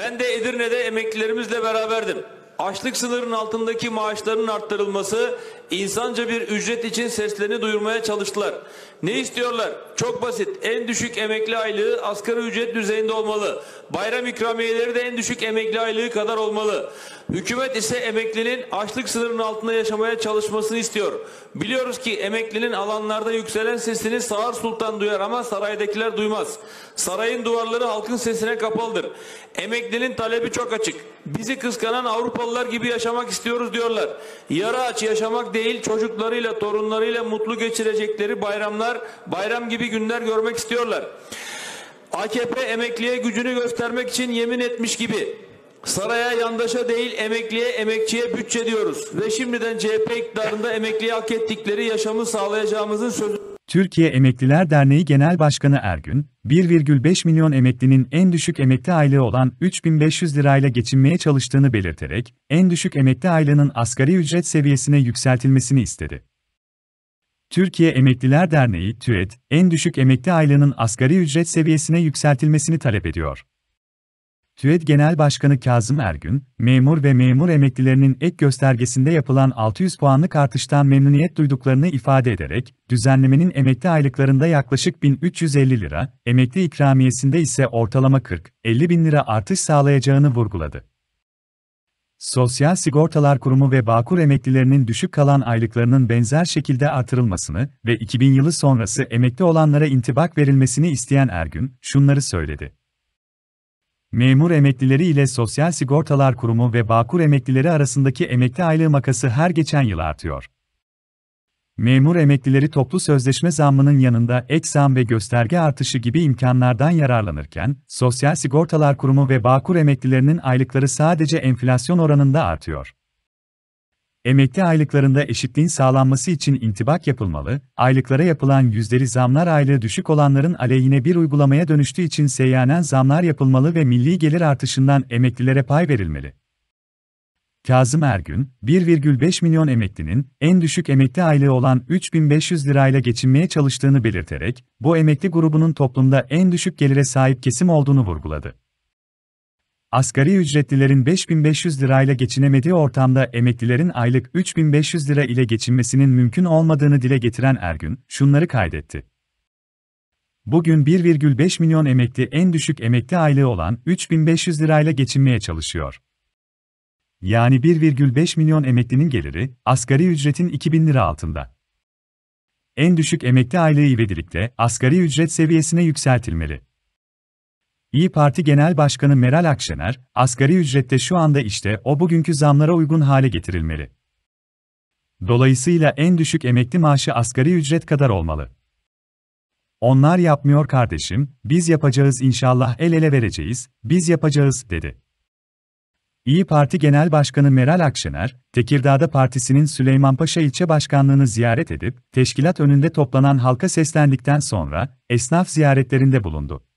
Ben de Edirne'de emeklilerimizle beraberdim. Açlık sınırının altındaki maaşların arttırılması insanca bir ücret için seslerini duyurmaya çalıştılar. Ne istiyorlar? Çok basit. En düşük emekli aylığı asgari ücret düzeyinde olmalı. Bayram ikramiyeleri de en düşük emekli aylığı kadar olmalı. Hükümet ise emeklinin açlık sınırının altında yaşamaya çalışmasını istiyor. Biliyoruz ki emeklinin alanlarda yükselen sesini Sağır Sultan duyar ama saraydakiler duymaz. Sarayın duvarları halkın sesine kapalıdır. Emeklinin talebi çok açık. Bizi kıskanan Avrupalılar gibi yaşamak istiyoruz diyorlar. Yara aç yaşamak değil değil çocuklarıyla, torunlarıyla mutlu geçirecekleri bayramlar, bayram gibi günler görmek istiyorlar. AKP emekliye gücünü göstermek için yemin etmiş gibi saraya yandaşa değil emekliye emekçiye bütçe diyoruz ve şimdiden CHP iktidarında emekliye hak ettikleri yaşamı sağlayacağımızın sözü Türkiye Emekliler Derneği Genel Başkanı Ergün, 1,5 milyon emeklinin en düşük emekli aylığı olan 3500 lirayla geçinmeye çalıştığını belirterek, en düşük emekli aylığının asgari ücret seviyesine yükseltilmesini istedi. Türkiye Emekliler Derneği, TÜED, en düşük emekli aylığının asgari ücret seviyesine yükseltilmesini talep ediyor. TÜED Genel Başkanı Kazım Ergün, memur ve memur emeklilerinin ek göstergesinde yapılan 600 puanlık artıştan memnuniyet duyduklarını ifade ederek, düzenlemenin emekli aylıklarında yaklaşık 1350 lira, emekli ikramiyesinde ise ortalama 40-50 bin lira artış sağlayacağını vurguladı. Sosyal Sigortalar Kurumu ve Bağkur emeklilerinin düşük kalan aylıklarının benzer şekilde artırılmasını ve 2000 yılı sonrası emekli olanlara intibak verilmesini isteyen Ergün, şunları söyledi. Memur emeklileri ile Sosyal Sigortalar Kurumu ve Bağkur emeklileri arasındaki emekli aylığı makası her geçen yıl artıyor. Memur emeklileri toplu sözleşme zammının yanında ek zam ve gösterge artışı gibi imkanlardan yararlanırken, Sosyal Sigortalar Kurumu ve Bağkur emeklilerinin aylıkları sadece enflasyon oranında artıyor. Emekli aylıklarında eşitliğin sağlanması için intibak yapılmalı, aylıklara yapılan yüzdeli zamlar aylığı düşük olanların aleyhine bir uygulamaya dönüştüğü için seyyanen zamlar yapılmalı ve milli gelir artışından emeklilere pay verilmeli. Kazım Ergün, 1,5 milyon emeklinin en düşük emekli aylığı olan 3500 lirayla geçinmeye çalıştığını belirterek, bu emekli grubunun toplumda en düşük gelire sahip kesim olduğunu vurguladı. Asgari ücretlilerin 5500 lirayla geçinemediği ortamda emeklilerin aylık 3500 lira ile geçinmesinin mümkün olmadığını dile getiren Ergün, şunları kaydetti. Bugün 1,5 milyon emekli en düşük emekli aylığı olan 3500 lirayla geçinmeye çalışıyor. Yani 1,5 milyon emeklinin geliri, asgari ücretin 2000 lira altında. En düşük emekli aylığı ivedilikte asgari ücret seviyesine yükseltilmeli. İyi Parti Genel Başkanı Meral Akşener, asgari ücrette şu anda işte o bugünkü zamlara uygun hale getirilmeli. Dolayısıyla en düşük emekli maaşı asgari ücret kadar olmalı. Onlar yapmıyor kardeşim, biz yapacağız inşallah el ele vereceğiz, biz yapacağız, dedi. İyi Parti Genel Başkanı Meral Akşener, Tekirdağ'da partisinin Süleymanpaşa ilçe başkanlığını ziyaret edip, teşkilat önünde toplanan halka seslendikten sonra, esnaf ziyaretlerinde bulundu.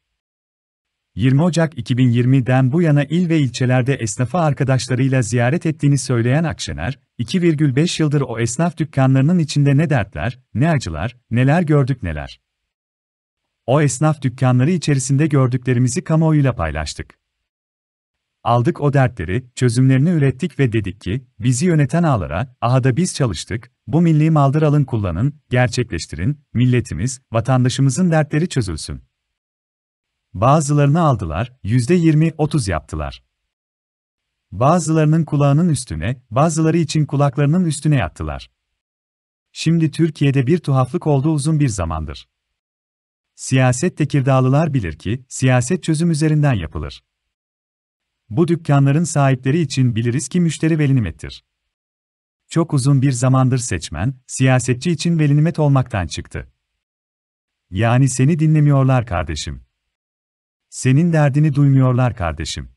20 Ocak 2020'den bu yana il ve ilçelerde esnafı arkadaşlarıyla ziyaret ettiğini söyleyen Akşener, 2,5 yıldır o esnaf dükkanlarının içinde ne dertler, ne acılar, neler gördük neler. O esnaf dükkanları içerisinde gördüklerimizi kamuoyuyla paylaştık. Aldık o dertleri, çözümlerini ürettik ve dedik ki, bizi yöneten ağlara, aha da biz çalıştık, bu milli maldır alın kullanın, gerçekleştirin, milletimiz, vatandaşımızın dertleri çözülsün. Bazılarını aldılar, yüzde %20-30 yaptılar. Bazılarının kulağının üstüne, bazıları için kulaklarının üstüne yattılar. Şimdi Türkiye'de bir tuhaflık oldu uzun bir zamandır. Siyaset tekirdağlılar bilir ki, siyaset çözüm üzerinden yapılır. Bu dükkanların sahipleri için biliriz ki müşteri velinimettir. Çok uzun bir zamandır seçmen, siyasetçi için velinimet olmaktan çıktı. Yani seni dinlemiyorlar kardeşim. Senin derdini duymuyorlar kardeşim.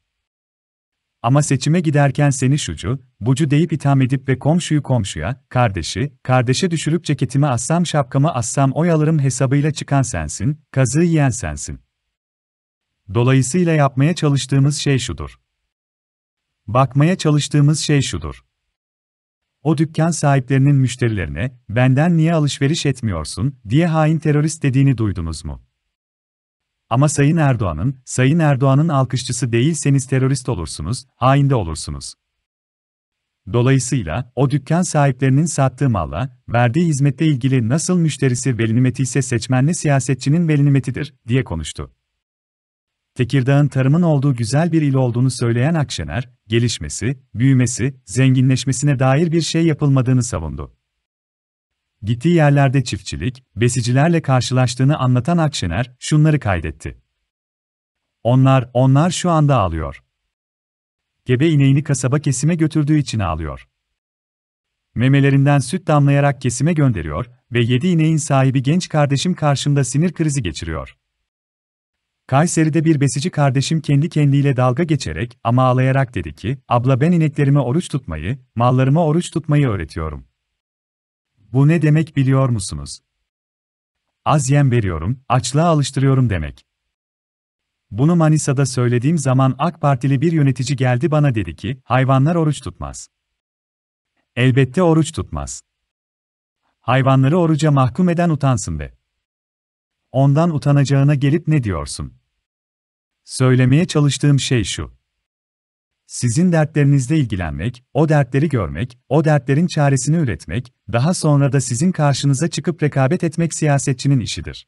Ama seçime giderken seni şucu, bucu deyip itham edip ve komşuyu komşuya, kardeşi, kardeşe düşürüp ceketimi assam şapkamı assam oy alırım hesabıyla çıkan sensin, kazığı yiyen sensin. Dolayısıyla yapmaya çalıştığımız şey şudur. Bakmaya çalıştığımız şey şudur. O dükkan sahiplerinin müşterilerine, benden niye alışveriş etmiyorsun diye hain terörist dediğini duydunuz mu? Ama Sayın Erdoğan'ın, Sayın Erdoğan'ın alkışçısı değilseniz terörist olursunuz, hainde olursunuz. Dolayısıyla, o dükkan sahiplerinin sattığı malla, verdiği hizmetle ilgili nasıl müşterisi velinimeti ise seçmenli siyasetçinin velinimetidir, diye konuştu. Tekirdağ'ın tarımın olduğu güzel bir il olduğunu söyleyen Akşener, gelişmesi, büyümesi, zenginleşmesine dair bir şey yapılmadığını savundu gittiği yerlerde çiftçilik, besicilerle karşılaştığını anlatan Akşener, şunları kaydetti. Onlar, onlar şu anda ağlıyor. Gebe ineğini kasaba kesime götürdüğü için ağlıyor. Memelerinden süt damlayarak kesime gönderiyor ve yedi ineğin sahibi genç kardeşim karşımda sinir krizi geçiriyor. Kayseri'de bir besici kardeşim kendi kendiyle dalga geçerek ama ağlayarak dedi ki, abla ben ineklerime oruç tutmayı, mallarıma oruç tutmayı öğretiyorum. Bu ne demek biliyor musunuz? Az yem veriyorum, açlığa alıştırıyorum demek. Bunu Manisa'da söylediğim zaman AK Partili bir yönetici geldi bana dedi ki, hayvanlar oruç tutmaz. Elbette oruç tutmaz. Hayvanları oruca mahkum eden utansın be. Ondan utanacağına gelip ne diyorsun? Söylemeye çalıştığım şey şu. Sizin dertlerinizle ilgilenmek, o dertleri görmek, o dertlerin çaresini üretmek, daha sonra da sizin karşınıza çıkıp rekabet etmek siyasetçinin işidir.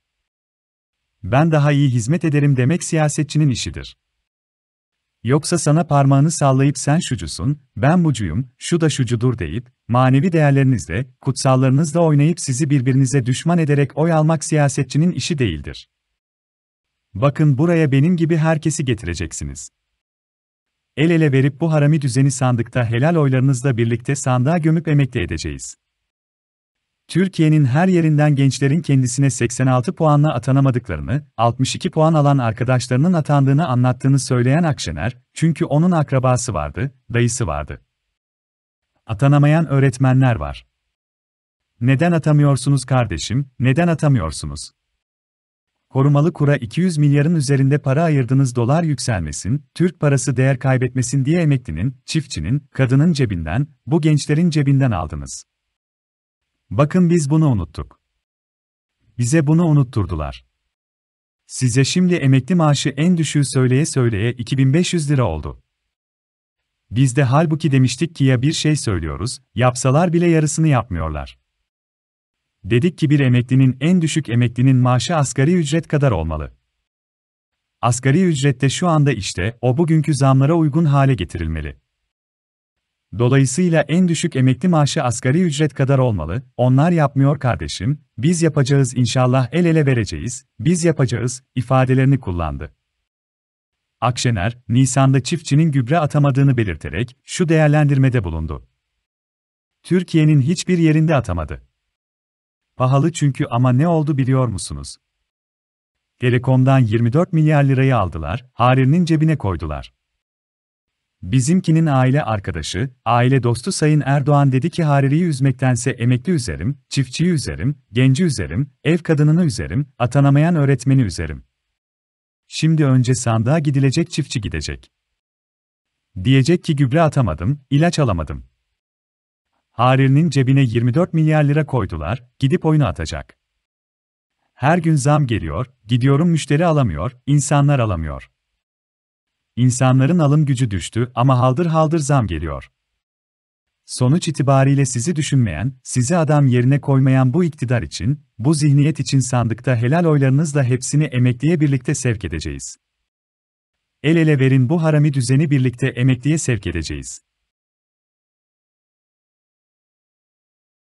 Ben daha iyi hizmet ederim demek siyasetçinin işidir. Yoksa sana parmağını sallayıp sen şucusun, ben bucuyum, şu da şucudur deyip, manevi değerlerinizle, kutsallarınızla oynayıp sizi birbirinize düşman ederek oy almak siyasetçinin işi değildir. Bakın buraya benim gibi herkesi getireceksiniz. El ele verip bu harami düzeni sandıkta helal oylarınızla birlikte sandığa gömüp emekli edeceğiz. Türkiye'nin her yerinden gençlerin kendisine 86 puanla atanamadıklarını, 62 puan alan arkadaşlarının atandığını anlattığını söyleyen Akşener, çünkü onun akrabası vardı, dayısı vardı. Atanamayan öğretmenler var. Neden atamıyorsunuz kardeşim, neden atamıyorsunuz? korumalı kura 200 milyarın üzerinde para ayırdınız dolar yükselmesin, Türk parası değer kaybetmesin diye emeklinin, çiftçinin, kadının cebinden, bu gençlerin cebinden aldınız. Bakın biz bunu unuttuk. Bize bunu unutturdular. Size şimdi emekli maaşı en düşüğü söyleye söyleye 2500 lira oldu. Biz de halbuki demiştik ki ya bir şey söylüyoruz, yapsalar bile yarısını yapmıyorlar. Dedik ki bir emeklinin en düşük emeklinin maaşı asgari ücret kadar olmalı. Asgari ücrette şu anda işte o bugünkü zamlara uygun hale getirilmeli. Dolayısıyla en düşük emekli maaşı asgari ücret kadar olmalı. Onlar yapmıyor kardeşim, biz yapacağız inşallah el ele vereceğiz, biz yapacağız ifadelerini kullandı. Akşener, Nisan'da çiftçinin gübre atamadığını belirterek şu değerlendirmede bulundu. Türkiye'nin hiçbir yerinde atamadı. Pahalı çünkü ama ne oldu biliyor musunuz? Telekom'dan 24 milyar lirayı aldılar, Harir'in cebine koydular. Bizimkinin aile arkadaşı, aile dostu Sayın Erdoğan dedi ki Hariri'yi üzmektense emekli üzerim, çiftçiyi üzerim, genci üzerim, ev kadınını üzerim, atanamayan öğretmeni üzerim. Şimdi önce sandığa gidilecek çiftçi gidecek. Diyecek ki gübre atamadım, ilaç alamadım. Harir'in cebine 24 milyar lira koydular, gidip oyunu atacak. Her gün zam geliyor, gidiyorum müşteri alamıyor, insanlar alamıyor. İnsanların alım gücü düştü ama haldır haldır zam geliyor. Sonuç itibariyle sizi düşünmeyen, sizi adam yerine koymayan bu iktidar için, bu zihniyet için sandıkta helal oylarınızla hepsini emekliye birlikte sevk edeceğiz. El ele verin bu harami düzeni birlikte emekliye sevk edeceğiz.